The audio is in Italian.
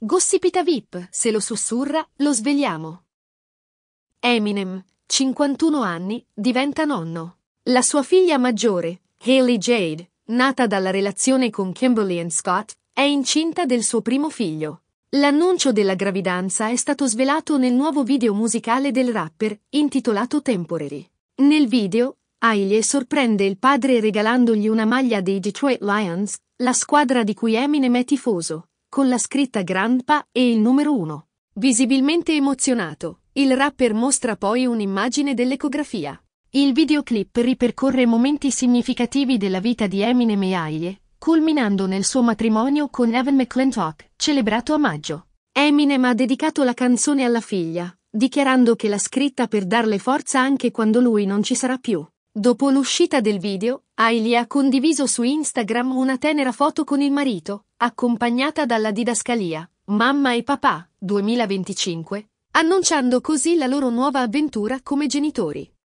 Gossipita VIP, se lo sussurra, lo svegliamo. Eminem, 51 anni, diventa nonno. La sua figlia maggiore, Haley Jade, nata dalla relazione con Kimberly and Scott, è incinta del suo primo figlio. L'annuncio della gravidanza è stato svelato nel nuovo video musicale del rapper, intitolato Temporary. Nel video, Ailey sorprende il padre regalandogli una maglia dei Detroit Lions, la squadra di cui Eminem è tifoso, con la scritta Grandpa e il numero 1. Visibilmente emozionato, il rapper mostra poi un'immagine dell'ecografia. Il videoclip ripercorre momenti significativi della vita di Eminem e Hailey, culminando nel suo matrimonio con Evan McClintock, celebrato a maggio. Eminem ha dedicato la canzone alla figlia, dichiarando che l'ha scritta per darle forza anche quando lui non ci sarà più. Dopo l'uscita del video, Ailey ha condiviso su Instagram una tenera foto con il marito, accompagnata dalla didascalia Mamma e Papà 2025, annunciando così la loro nuova avventura come genitori.